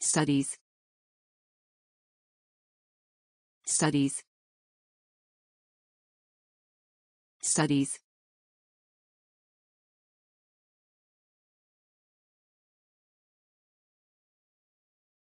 studies studies studies